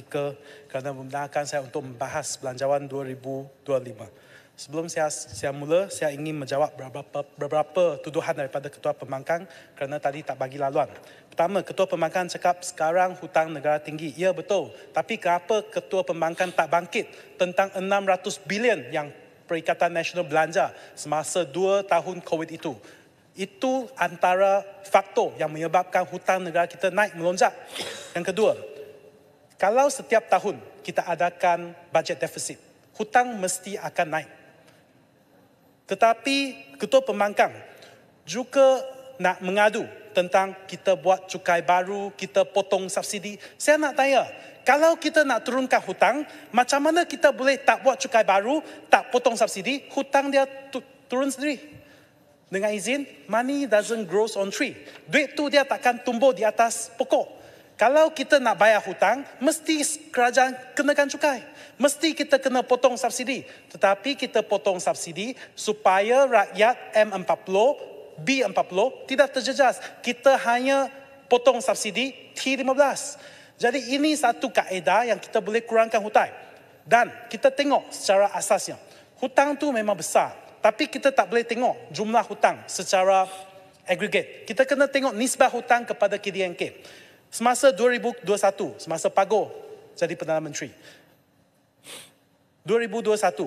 artikel kerana membenarkan saya untuk membahas belanjawan 2025. Sebelum saya, saya mula, saya ingin menjawab beberapa, beberapa tuduhan daripada Ketua Pembangkang kerana tadi tak bagi laluan. Pertama, Ketua Pembangkang cakap sekarang hutang negara tinggi. Ya, betul. Tapi kenapa Ketua Pembangkang tak bangkit tentang 600 bilion yang Perikatan Nasional belanja semasa dua tahun COVID itu? Itu antara faktor yang menyebabkan hutang negara kita naik melonjak. Yang kedua, kalau setiap tahun kita adakan budget deficit, hutang mesti akan naik. Tetapi ketua pemangkang juga nak mengadu tentang kita buat cukai baru, kita potong subsidi. Saya nak tanya, kalau kita nak turunkan hutang, macam mana kita boleh tak buat cukai baru, tak potong subsidi, hutang dia tu, turun sendiri? Dengan izin, money doesn't grow on tree. Duit tu dia takkan tumbuh di atas pokok. Kalau kita nak bayar hutang, mesti kerajaan kenakan cukai. Mesti kita kena potong subsidi. Tetapi kita potong subsidi supaya rakyat M40, B40 tidak terjejas. Kita hanya potong subsidi T15. Jadi ini satu kaedah yang kita boleh kurangkan hutang. Dan kita tengok secara asasnya. Hutang tu memang besar. Tapi kita tak boleh tengok jumlah hutang secara aggregate. Kita kena tengok nisbah hutang kepada KDNK. Semasa 2021, semasa Pago jadi Perdana Menteri. 2021,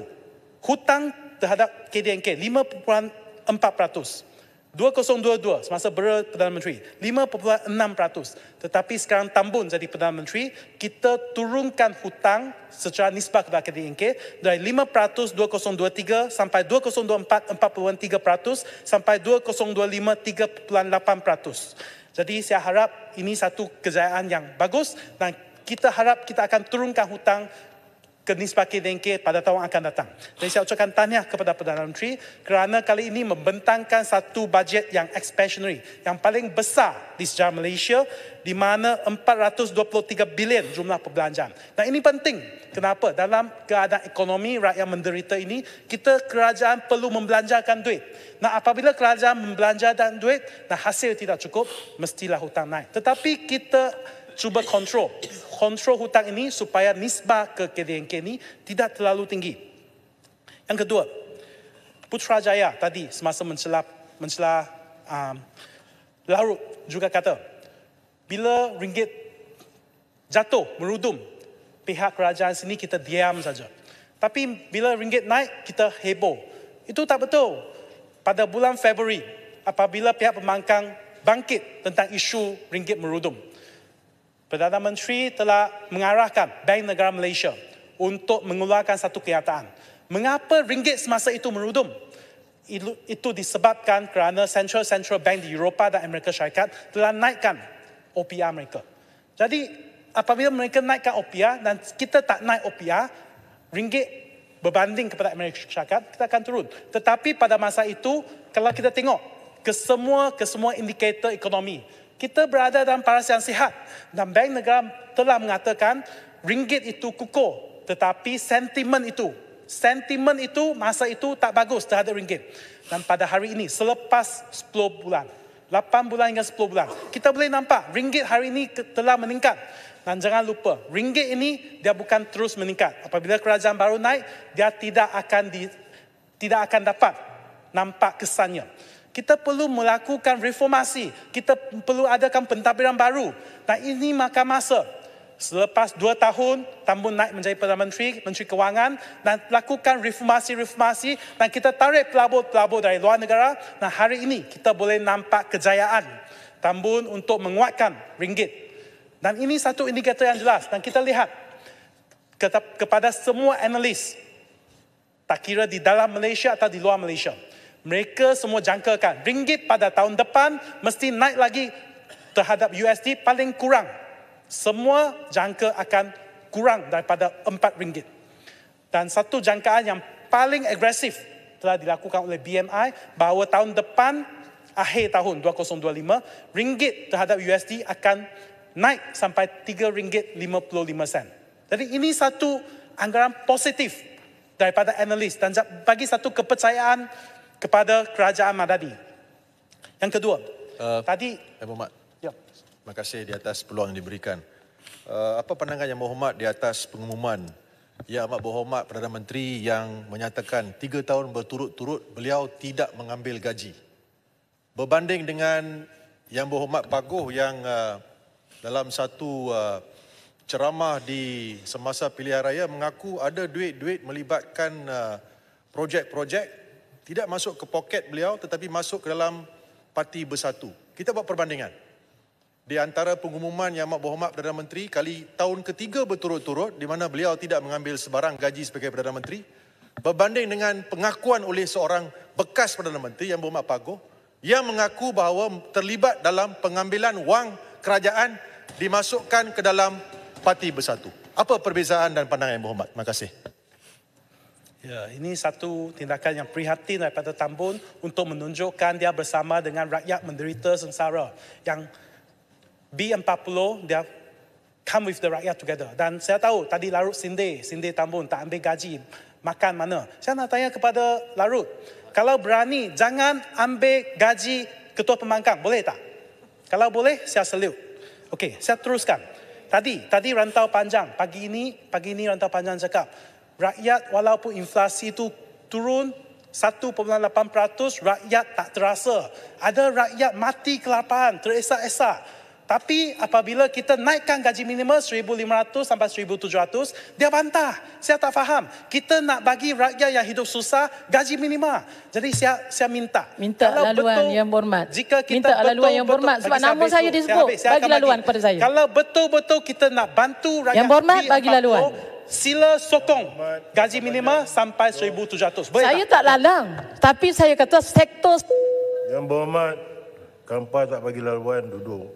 hutang terhadap KDNK 5.4%. 2022, semasa berada Perdana Menteri, 5.6%. Tetapi sekarang tambun jadi Perdana Menteri, kita turunkan hutang secara nisbah kepada KDNK dari 5% 2023 sampai 2024, 4.3% sampai 2025, 3.8%. Jadi saya harap ini satu kejayaan yang bagus dan kita harap kita akan turunkan hutang Kenis pakai Dengke pada tahun akan datang. Jadi saya ucapkan tanya kepada Perdana Menteri kerana kali ini membentangkan satu bajet yang expansionary, yang paling besar di sejarah Malaysia di mana 423 bilion jumlah perbelanjaan. Nah ini penting. Kenapa? Dalam keadaan ekonomi rakyat menderita ini, kita kerajaan perlu membelanjakan duit. Nah apabila kerajaan membelanjakan duit, nah hasil tidak cukup, mestilah hutang naik. Tetapi kita cuba kontrol. Kontrol hutang ini supaya nisbah ke KDNK ini tidak terlalu tinggi. Yang kedua, Putrajaya tadi semasa mencela, mencela um, larut juga kata, bila ringgit jatuh, merudum, pihak kerajaan sini kita diam saja. Tapi bila ringgit naik, kita heboh. Itu tak betul. Pada bulan Februari, apabila pihak pemangkang bangkit tentang isu ringgit merudum. Perdana Menteri telah mengarahkan Bank Negara Malaysia untuk mengeluarkan satu kenyataan. Mengapa ringgit semasa itu merudum? Itu disebabkan kerana central-central bank di Eropah dan Amerika Syarikat telah naikkan OPR mereka. Jadi apabila mereka naikkan OPR dan kita tak naik OPR, ringgit berbanding kepada Amerika Syarikat, kita akan turun. Tetapi pada masa itu, kalau kita tengok kesemua-kesemua indikator ekonomi, kita berada dalam paras yang sihat dan bank negara telah mengatakan ringgit itu kukuh tetapi sentimen itu sentimen itu masa itu tak bagus terhadap ringgit dan pada hari ini selepas 10 bulan 8 bulan hingga 10 bulan kita boleh nampak ringgit hari ini telah meningkat dan jangan lupa ringgit ini dia bukan terus meningkat apabila kerajaan baru naik dia tidak akan di, tidak akan dapat nampak kesannya kita perlu melakukan reformasi. Kita perlu adakan pentadbiran baru. Dan ini maka masa. Selepas dua tahun, Tambun naik menjadi Perdana Menteri, Menteri Kewangan. Dan lakukan reformasi-reformasi. Dan kita tarik pelabur-pelabur dari luar negara. Dan hari ini kita boleh nampak kejayaan Tambun untuk menguatkan ringgit. Dan ini satu indikator yang jelas. Dan kita lihat kepada semua analis. Tak kira di dalam Malaysia atau di luar Malaysia mereka semua jangkakan ringgit pada tahun depan mesti naik lagi terhadap USD paling kurang. Semua jangka akan kurang daripada empat ringgit. Dan satu jangkaan yang paling agresif telah dilakukan oleh BMI bahawa tahun depan akhir tahun 2025 ringgit terhadap USD akan naik sampai tiga ringgit lima puluh lima sen. Jadi ini satu anggaran positif daripada analis dan bagi satu kepercayaan kepada kerajaan Madani. Yang kedua, uh, tadi... Ya, Muhammad. Ya. Terima kasih di atas peluang yang diberikan. Uh, apa pandangan yang Muhammad di atas pengumuman Ya, amat berhormat Perdana Menteri yang menyatakan tiga tahun berturut-turut beliau tidak mengambil gaji. Berbanding dengan yang berhormat Paguh yang uh, dalam satu uh, ceramah di semasa pilihan raya mengaku ada duit-duit melibatkan uh, projek-projek tidak masuk ke poket beliau tetapi masuk ke dalam parti bersatu. Kita buat perbandingan. Di antara pengumuman Yang Amat Berhormat Perdana Menteri kali tahun ketiga berturut-turut di mana beliau tidak mengambil sebarang gaji sebagai Perdana Menteri berbanding dengan pengakuan oleh seorang bekas Perdana Menteri Yang Berhormat Pago yang mengaku bahawa terlibat dalam pengambilan wang kerajaan dimasukkan ke dalam parti bersatu. Apa perbezaan dan pandangan Yang Berhormat? Terima kasih. Ya, ini satu tindakan yang prihatin daripada Tambun untuk menunjukkan dia bersama dengan rakyat menderita sengsara. Yang B40, dia come with the rakyat together. Dan saya tahu tadi Larut sindir, sindir Tambun, tak ambil gaji, makan mana. Saya nak tanya kepada Larut, kalau berani jangan ambil gaji ketua pemangkang, boleh tak? Kalau boleh, saya salute. Okey, saya teruskan. Tadi, tadi rantau panjang. Pagi ini, pagi ini rantau panjang cakap rakyat walaupun inflasi itu turun 1.8%, rakyat tak terasa. Ada rakyat mati kelaparan, teresak-esak. Tapi apabila kita naikkan gaji minimum 1500 sampai 1700, dia bantah. Saya tak faham. Kita nak bagi rakyat yang hidup susah gaji minimum. Jadi saya saya minta. Minta kalau laluan betul, yang hormat. Jika kita minta betul, laluan yang hormat sebab nama saya, saya disebut, saya bagi laluan bagi. kepada saya. Kalau betul-betul kita nak bantu rakyat yang hormat, bagi laluan sila sokong gaji minima sampai 1700. Boleh saya tak? tak lalang, tapi saya kata sektor yang berhormat, kampar tak bagi laluan duduk.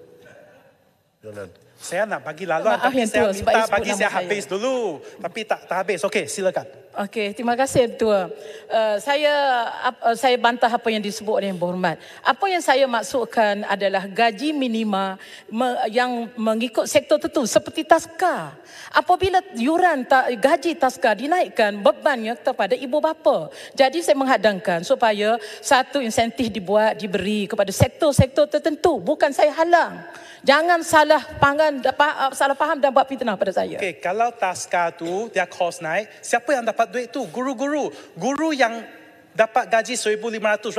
Jalan. Saya nak bagi laluan Maaf tapi saya minta bagi saya habis saya. dulu. Tapi tak, tak habis. Okey, silakan. Okey, terima kasih Tua. Uh, eh, saya uh, saya bantah apa yang disebut oleh Yang Berhormat. Apa yang saya maksudkan adalah gaji minima me- yang mengikut sektor tertentu seperti taska. Apabila yuran ta- gaji taska dinaikkan, bebannya kepada ibu bapa. Jadi saya menghadangkan supaya satu insentif dibuat, diberi kepada sektor-sektor tertentu. Bukan saya halang. Jangan salah pangan, salah faham dan buat fitnah pada saya. Okey, kalau taska tu dia kos naik, siapa yang dapat dapat duit tu? Guru-guru, guru yang dapat gaji 1500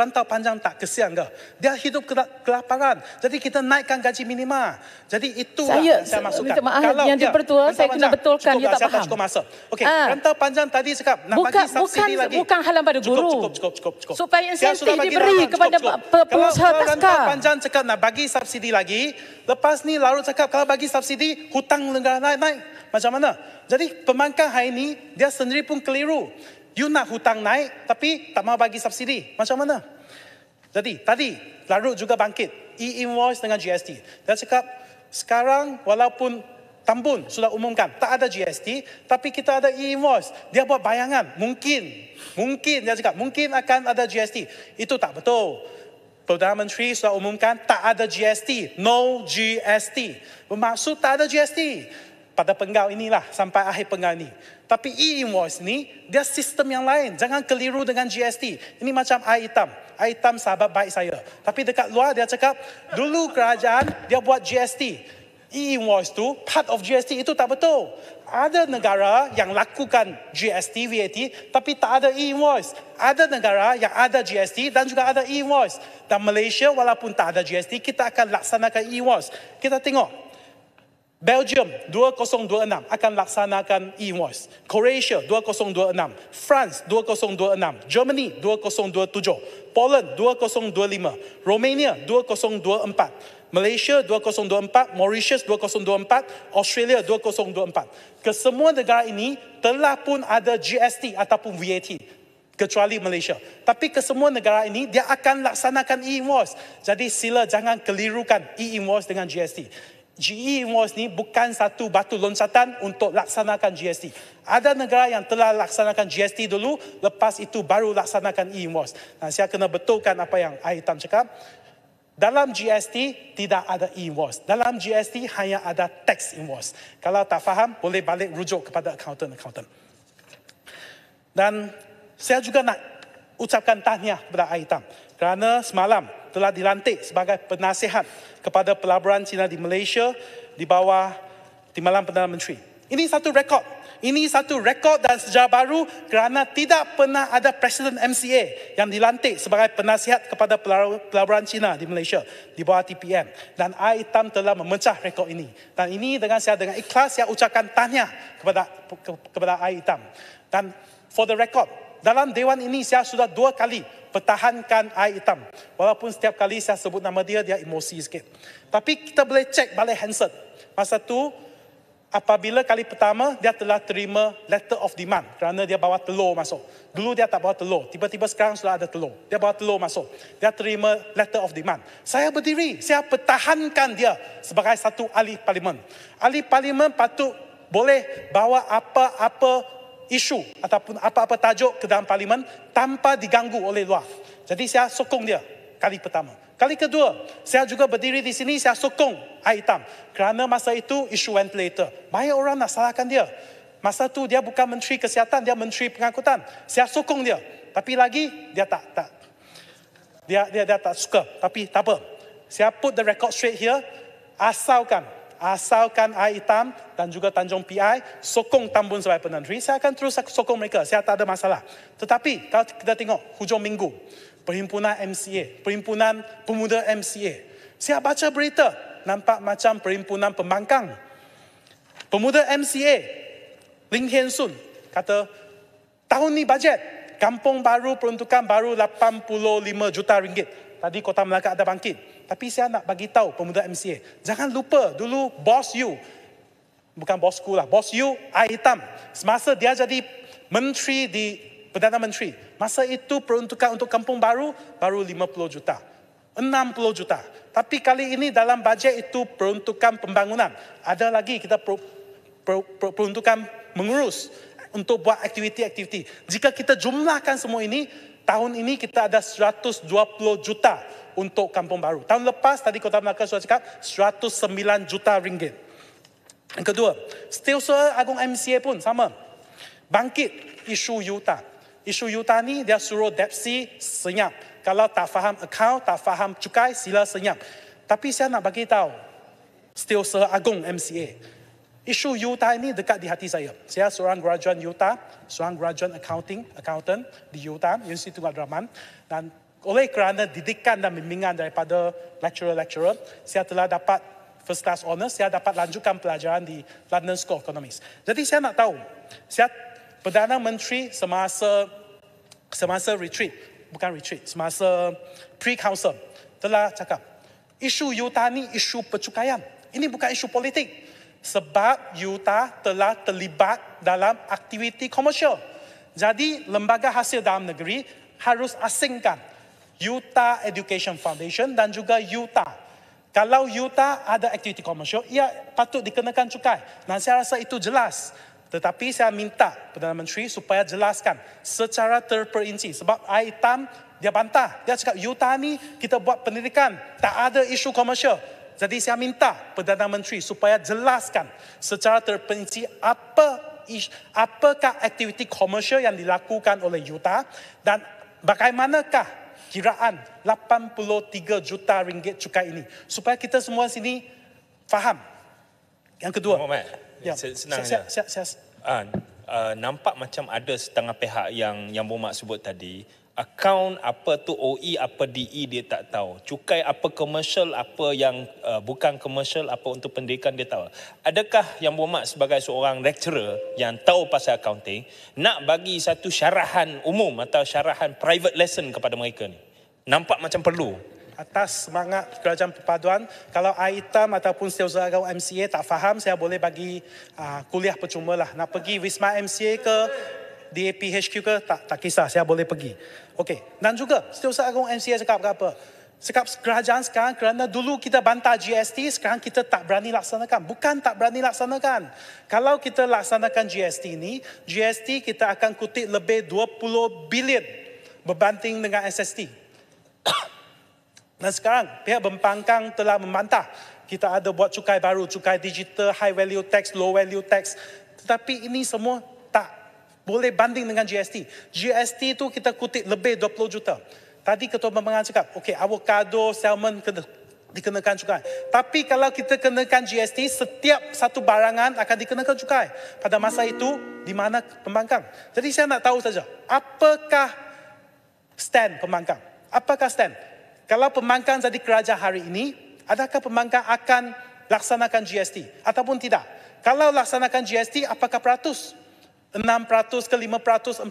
rantau panjang tak kesian ke? Dia hidup kelaparan. Jadi kita naikkan gaji minima. Jadi itu lah yang saya masukkan. Saya maaf Kalau, yang ya, dipertua, saya panjang. kena betulkan. Cukup, tak lah, saya faham. cukup masa. Okey, uh, rantau panjang tadi cakap nak buka, bagi subsidi bukan, lagi. Bukan halang pada guru. Cukup, cukup, cukup. cukup. Supaya insentif diberi cukup, kepada pengusaha taska. Kalau rantau panjang cakap nak bagi subsidi lagi, lepas ni larut cakap kalau bagi subsidi, hutang negara naik-naik. Macam mana? Jadi pemangkang hari ini, dia sendiri pun keliru. You nak hutang naik, tapi tak mau bagi subsidi. Macam mana? Jadi tadi, larut juga bangkit. E-invoice dengan GST. Dia cakap, sekarang walaupun tambun sudah umumkan, tak ada GST, tapi kita ada e-invoice. Dia buat bayangan, mungkin, mungkin, dia cakap, mungkin akan ada GST. Itu tak betul. Perdana Menteri sudah umumkan tak ada GST. No GST. Bermaksud tak ada GST pada penggal inilah sampai akhir penggal ini. Tapi e-invoice ni dia sistem yang lain. Jangan keliru dengan GST. Ini macam air hitam. Air hitam sahabat baik saya. Tapi dekat luar dia cakap, dulu kerajaan dia buat GST. E-invoice tu part of GST itu tak betul. Ada negara yang lakukan GST, VAT, tapi tak ada e-invoice. Ada negara yang ada GST dan juga ada e-invoice. Dan Malaysia walaupun tak ada GST, kita akan laksanakan e-invoice. Kita tengok, Belgium 2026 akan laksanakan e invoice Croatia 2026, France 2026, Germany 2027, Poland 2025, Romania 2024, Malaysia 2024, Mauritius 2024, Australia 2024. Kesemua negara ini telah pun ada GST ataupun VAT kecuali Malaysia. Tapi kesemua negara ini dia akan laksanakan e-invoice. Jadi sila jangan kelirukan e-invoice dengan GST. GE invoice ni bukan satu batu loncatan untuk laksanakan GST. Ada negara yang telah laksanakan GST dulu, lepas itu baru laksanakan e-invoice. Nah, saya kena betulkan apa yang Aitam cakap. Dalam GST tidak ada e-invoice. Dalam GST hanya ada tax invoice. Kalau tak faham, boleh balik rujuk kepada accountant-accountant. Dan saya juga nak ucapkan tahniah kepada Aitam kerana semalam telah dilantik sebagai penasihat kepada pelaburan China di Malaysia di bawah Timbalan Perdana Menteri. Ini satu rekod. Ini satu rekod dan sejarah baru kerana tidak pernah ada Presiden MCA yang dilantik sebagai penasihat kepada pelaburan China di Malaysia di bawah TPM. Dan Air Hitam telah memecah rekod ini. Dan ini dengan saya dengan ikhlas saya ucapkan tanya kepada kepada Air Hitam. Dan for the record, dalam dewan ini saya sudah dua kali pertahankan air hitam. Walaupun setiap kali saya sebut nama dia, dia emosi sikit. Tapi kita boleh cek balik Hanson. Masa tu apabila kali pertama dia telah terima letter of demand kerana dia bawa telur masuk. Dulu dia tak bawa telur, tiba-tiba sekarang sudah ada telur. Dia bawa telur masuk, dia terima letter of demand. Saya berdiri, saya pertahankan dia sebagai satu ahli parlimen. Ahli parlimen patut boleh bawa apa-apa isu ataupun apa-apa tajuk ke dalam parlimen tanpa diganggu oleh luar. Jadi saya sokong dia kali pertama. Kali kedua, saya juga berdiri di sini, saya sokong air hitam. Kerana masa itu isu ventilator. Banyak orang nak salahkan dia. Masa tu dia bukan menteri kesihatan, dia menteri pengangkutan. Saya sokong dia. Tapi lagi, dia tak. tak. Dia, dia, dia tak suka. Tapi tak apa. Saya put the record straight here. Asalkan asalkan air hitam dan juga Tanjung PI sokong Tambun sebagai penentri, saya akan terus sokong mereka. Saya tak ada masalah. Tetapi kalau kita tengok hujung minggu, perhimpunan MCA, perhimpunan pemuda MCA. Saya baca berita, nampak macam perhimpunan pembangkang. Pemuda MCA, Ling Hien Sun, kata tahun ni bajet, kampung baru peruntukan baru 85 juta ringgit. Tadi Kota Melaka ada bangkit. Tapi saya nak bagi tahu pemuda MCA, jangan lupa dulu bos you, bukan bosku lah, bos you, air hitam. Semasa dia jadi menteri di Perdana Menteri, masa itu peruntukan untuk kampung baru, baru 50 juta. 60 juta. Tapi kali ini dalam bajet itu peruntukan pembangunan. Ada lagi kita per, per, per, peruntukan mengurus untuk buat aktiviti-aktiviti. Jika kita jumlahkan semua ini, tahun ini kita ada 120 juta untuk kampung baru. Tahun lepas tadi Kota Melaka sudah cakap 109 juta ringgit. Yang kedua, Setiausaha Agung MCA pun sama. Bangkit isu Yuta. Isu Yuta ni dia suruh Depsi senyap. Kalau tak faham account, tak faham cukai, sila senyap. Tapi saya nak bagi tahu still Setiausaha Agung MCA. Isu Yuta ini dekat di hati saya. Saya seorang graduan Yuta, seorang graduan accounting, accountant di Yuta, Universiti Tunggal Draman. Dan oleh kerana didikan dan bimbingan daripada lecturer-lecturer, saya telah dapat first class honours, saya dapat lanjutkan pelajaran di London School of Economics. Jadi saya nak tahu, saya Perdana Menteri semasa semasa retreat, bukan retreat, semasa pre-council telah cakap, isu Yuta ni isu percukaian. Ini bukan isu politik. Sebab Yuta telah terlibat dalam aktiviti komersial. Jadi lembaga hasil dalam negeri harus asingkan. Utah Education Foundation dan juga Utah. Kalau Utah ada aktiviti komersial, ia patut dikenakan cukai. Dan saya rasa itu jelas. Tetapi saya minta Perdana Menteri supaya jelaskan secara terperinci. Sebab air hitam dia bantah. Dia cakap Utah ni kita buat pendidikan, tak ada isu komersial. Jadi saya minta Perdana Menteri supaya jelaskan secara terperinci apa apakah aktiviti komersial yang dilakukan oleh Utah dan bagaimanakah kiraan 83 juta ringgit cukai ini. Supaya kita semua sini faham. Yang kedua. Muhammad, ya. senangnya. Saya, saya, saya, Uh, ah, uh, ah, nampak macam ada setengah pihak yang yang Muhammad sebut tadi account apa tu OE apa DE dia tak tahu. Cukai apa commercial apa yang uh, bukan commercial apa untuk pendidikan dia tahu. Adakah yang bermak sebagai seorang lecturer yang tahu pasal accounting nak bagi satu syarahan umum atau syarahan private lesson kepada mereka ni? Nampak macam perlu atas semangat kerajaan perpaduan. Kalau item ataupun setiausaha MCA tak faham, saya boleh bagi uh, kuliah percuma lah. Nak pergi Wisma MCA ke DAP HQ ke, tak, tak kisah, saya boleh pergi. Okey, dan juga setiausaha agung MCA cakap apa? Sekap kerajaan sekarang kerana dulu kita bantah GST, sekarang kita tak berani laksanakan. Bukan tak berani laksanakan. Kalau kita laksanakan GST ini, GST kita akan kutip lebih 20 bilion berbanding dengan SST. Dan sekarang pihak pembangkang telah membantah. Kita ada buat cukai baru, cukai digital, high value tax, low value tax. Tetapi ini semua boleh banding dengan GST. GST tu kita kutip lebih 20 juta. Tadi Ketua Pembangunan cakap, okay, avocado, salmon kena, dikenakan cukai. Tapi kalau kita kenakan GST, setiap satu barangan akan dikenakan cukai. Pada masa itu, di mana pembangkang. Jadi saya nak tahu saja, apakah stand pembangkang? Apakah stand? Kalau pembangkang jadi keraja hari ini, adakah pembangkang akan laksanakan GST ataupun tidak? Kalau laksanakan GST, apakah peratus? Enam 6% ke lima empat 4%.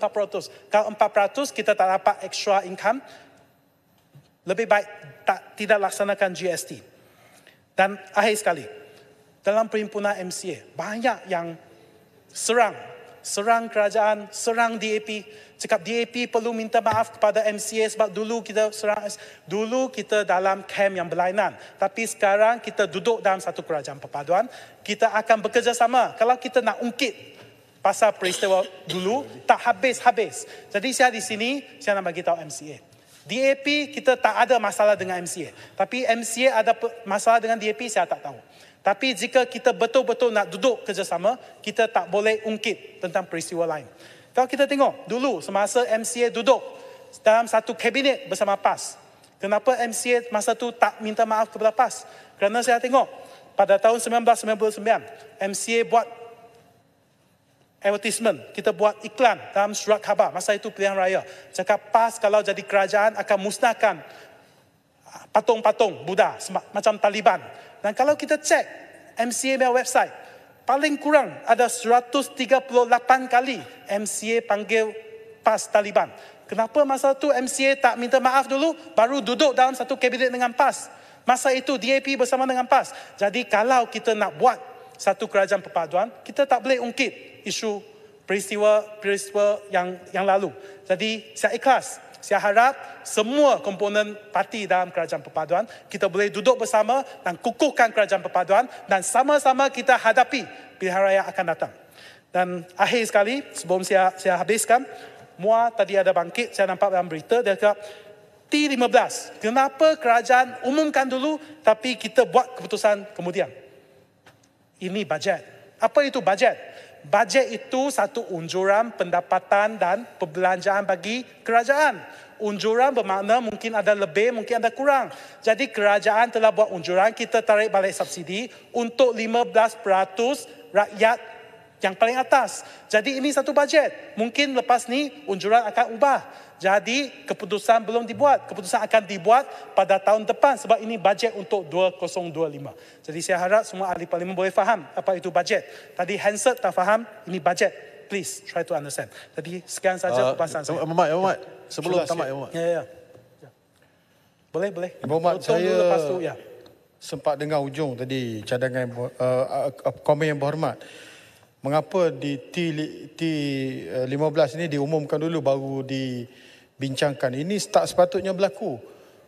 Kalau empat 4% kita tak dapat extra income, lebih baik tak, tidak laksanakan GST. Dan akhir sekali, dalam perhimpunan MCA, banyak yang serang. Serang kerajaan, serang DAP. Cakap DAP perlu minta maaf kepada MCA sebab dulu kita serang. Dulu kita dalam camp yang berlainan. Tapi sekarang kita duduk dalam satu kerajaan perpaduan. Kita akan bekerjasama. Kalau kita nak ungkit pasal peristiwa dulu tak habis-habis. Jadi saya di sini saya nak bagi tahu MCA. DAP kita tak ada masalah dengan MCA. Tapi MCA ada masalah dengan DAP saya tak tahu. Tapi jika kita betul-betul nak duduk kerjasama, kita tak boleh ungkit tentang peristiwa lain. Kalau kita tengok dulu semasa MCA duduk dalam satu kabinet bersama PAS. Kenapa MCA masa tu tak minta maaf kepada PAS? Kerana saya tengok pada tahun 1999, MCA buat advertisement, kita buat iklan dalam surat khabar, masa itu pilihan raya. Cakap PAS kalau jadi kerajaan akan musnahkan patung-patung Buddha macam Taliban. Dan kalau kita cek MCA website, paling kurang ada 138 kali MCA panggil PAS Taliban. Kenapa masa itu MCA tak minta maaf dulu, baru duduk dalam satu kabinet dengan PAS? Masa itu DAP bersama dengan PAS. Jadi kalau kita nak buat satu kerajaan perpaduan, kita tak boleh ungkit isu peristiwa peristiwa yang yang lalu. Jadi saya ikhlas, saya harap semua komponen parti dalam kerajaan perpaduan kita boleh duduk bersama dan kukuhkan kerajaan perpaduan dan sama-sama kita hadapi pilihan raya akan datang. Dan akhir sekali sebelum saya saya habiskan, Mua tadi ada bangkit, saya nampak dalam berita, dia kata, T15, kenapa kerajaan umumkan dulu tapi kita buat keputusan kemudian? Ini bajet. Apa itu bajet? Bajet itu satu unjuran pendapatan dan perbelanjaan bagi kerajaan. Unjuran bermakna mungkin ada lebih, mungkin ada kurang. Jadi kerajaan telah buat unjuran, kita tarik balik subsidi untuk 15% rakyat yang paling atas. Jadi ini satu bajet. Mungkin lepas ni unjuran akan ubah. Jadi keputusan belum dibuat. Keputusan akan dibuat pada tahun depan sebab ini bajet untuk 2025. Jadi saya harap semua ahli parlimen boleh faham apa itu bajet. Tadi Hansard tak faham, ini bajet. Please try to understand. Jadi sekian saja uh, ah, pembahasan saya. Mamat, Mamat. Ya. Sebelum Sudah tamat, Mamat. Ya, ya, ya. Boleh, boleh. Mamat, saya... Lepas tu, ya. Sempat dengar ujung tadi cadangan uh, komen yang berhormat mengapa di T15 eh, ini diumumkan dulu baru dibincangkan. Ini tak sepatutnya berlaku.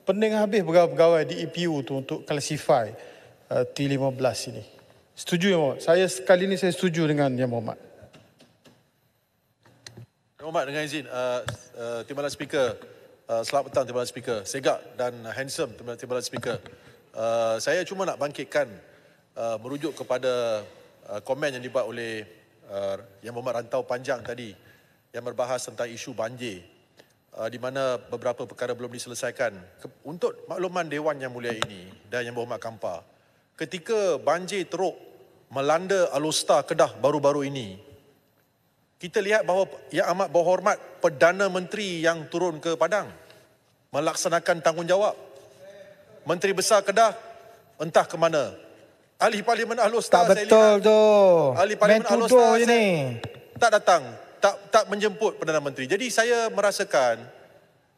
Pening habis pegawai-pegawai di EPU tu untuk klasifikasi eh, T15 ini. Setuju ya Muhammad? Saya sekali ini saya setuju dengan Yang Muhammad. Ya, Muhammad dengan izin, uh, uh, Timbalan Speaker, uh, selamat petang Timbalan Speaker, segak dan handsome Timbalan Speaker. Uh, saya cuma nak bangkitkan, uh, merujuk kepada Uh, komen yang dibuat oleh uh, yang Muhammad Rantau panjang tadi yang berbahas tentang isu banjir uh, di mana beberapa perkara belum diselesaikan. Untuk makluman Dewan Yang Mulia ini dan Yang Berhormat Kampar, ketika banjir teruk melanda Alusta Kedah baru-baru ini, kita lihat bahawa yang amat berhormat Perdana Menteri yang turun ke Padang melaksanakan tanggungjawab. Menteri Besar Kedah entah ke mana Ahli Parlimen Ahlul Ustaz. Tak betul tu. Ahli Parlimen Ahlul Ustaz. Ini. Tak datang. Tak tak menjemput Perdana Menteri. Jadi saya merasakan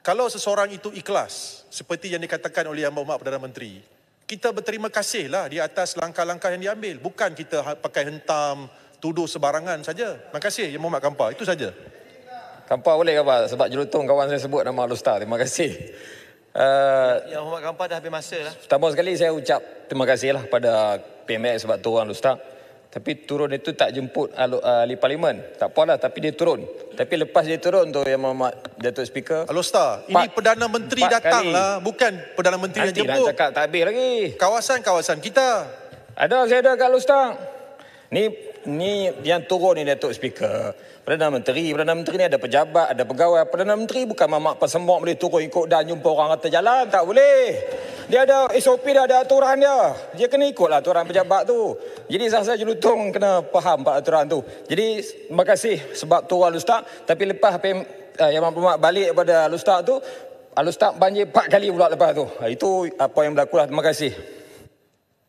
kalau seseorang itu ikhlas seperti yang dikatakan oleh Yang Berhormat Perdana Menteri, kita berterima kasihlah di atas langkah-langkah yang diambil. Bukan kita ha, pakai hentam, tuduh sebarangan saja. Terima kasih Yang Berhormat Kampar. Itu saja. Kampar boleh kabar sebab jurutong kawan saya sebut nama Ustaz. Terima kasih. Eh, yang Muhammad Kampar dah habis masa lah. Pertama sekali saya ucap terima kasih lah pada PMX sebab tu orang Ustaz. Tapi turun itu tak jemput alu, uh, eh, ahli parlimen. Tak apalah tapi dia turun. Tapi lepas dia turun tu yang Muhammad Datuk Speaker. Alo Star, ini Perdana Menteri datang lah. Bukan Perdana Menteri yang jemput. Nanti nak cakap tak habis lagi. Kawasan-kawasan kita. Ada, saya ada kat Alo Star. Ni ni yang turun ni Datuk Speaker. Perdana Menteri, Perdana Menteri ni ada pejabat, ada pegawai. Perdana Menteri bukan mamak pesemok boleh turun ikut dan jumpa orang kata jalan. Tak boleh. Dia ada SOP, dia ada aturan dia. Dia kena ikutlah aturan pejabat tu. Jadi saya jelutong kena faham aturan tu. Jadi, terima kasih sebab tu Ustaz. Tapi lepas PM, uh, eh, Yaman Pemak balik kepada Ustaz tu, Ustaz banjir empat kali pula lepas tu. Ha, itu apa yang berlaku lah. Terima kasih.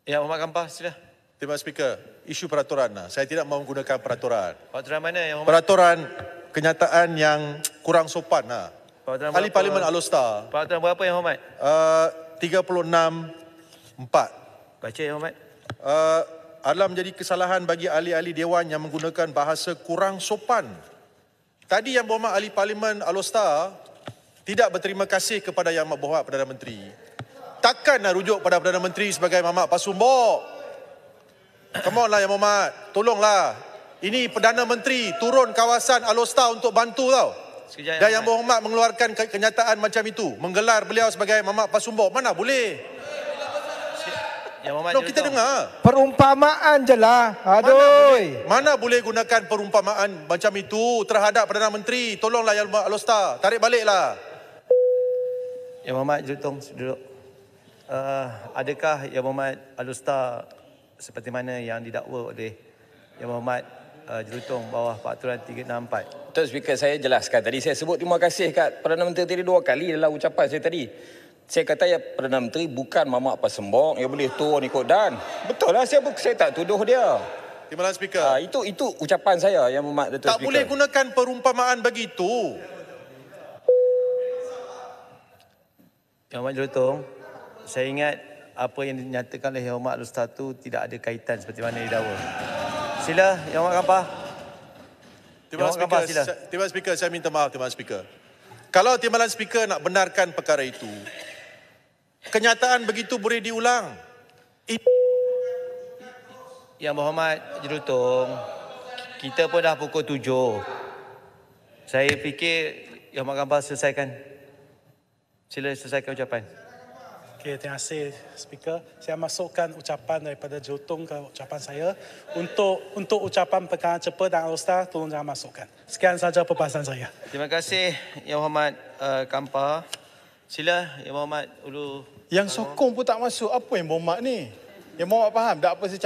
Ya, Muhammad Kampah, sila. Terima kasih, Speaker isu peraturan lah. Saya tidak mahu menggunakan peraturan. Peraturan mana yang... Peraturan kenyataan yang kurang sopan lah. Peraturan Ahli Parlimen Alustar. Peraturan berapa yang Muhammad? Uh, 36 Baca yang Muhammad. Uh, eh, adalah menjadi kesalahan bagi ahli-ahli dewan yang menggunakan bahasa kurang sopan. Tadi yang berhormat ahli parlimen Alostar tidak berterima kasih kepada yang berhormat Perdana Menteri. Takkanlah rujuk pada Perdana Menteri sebagai mamak pasumbok. Come on lah Yang Mohamad. Tolonglah. Ini Perdana Menteri turun kawasan Alostar untuk bantu tau. Sekejap, Dan Yang Mohamad mengeluarkan kenyataan macam itu. Menggelar beliau sebagai Mamat pasumbo Mana boleh? Yang Mohamad no, kita dengar. Perumpamaan je lah. Aduh. Mana, mana boleh gunakan perumpamaan macam itu terhadap Perdana Menteri. Tolonglah Yang Mohamad Alostar. Tarik baliklah. Yang Mohamad, jelutong. Duduk. Uh, adakah Yang Mohamad Alostar seperti mana yang didakwa oleh Yang Muhammad uh, Jelutong bawah Peraturan 364. Tuan Speaker, saya jelaskan tadi. Saya sebut terima kasih kat Perdana Menteri tadi dua kali dalam ucapan saya tadi. Saya kata ya Perdana Menteri bukan mamak sembong, yang boleh turun ikut dan. Betul lah saya, saya tak tuduh dia. Terima kasih Speaker. Ha, itu itu ucapan saya yang memak Tuan Speaker. Tak boleh gunakan perumpamaan begitu. Yang Mak Jelutong, saya ingat apa yang dinyatakan oleh Yang Hormat Ustaz tu tidak ada kaitan seperti mana di dawa. Sila Yang Hormat Kampah. Timbalan Speaker, Kampah, sila. Timbalan Speaker, saya minta maaf Timbalan Speaker. Kalau Timbalan Speaker nak benarkan perkara itu, kenyataan begitu boleh diulang. It... Yang Berhormat Jerutong, kita pun dah pukul tujuh. Saya fikir Yang Hormat Kampah selesaikan. Sila selesaikan ucapan. Okey, terima kasih speaker. Saya masukkan ucapan daripada Jutong ke ucapan saya. Untuk untuk ucapan perkara cepat dan Alustar, tolong jangan masukkan. Sekian saja perbahasan saya. Terima kasih Yang Muhammad uh, Kampa. Sila Yang Muhammad Ulu. Yang sokong pun tak masuk. Apa yang bomak ni? Yang Muhammad faham? Tak apa secara.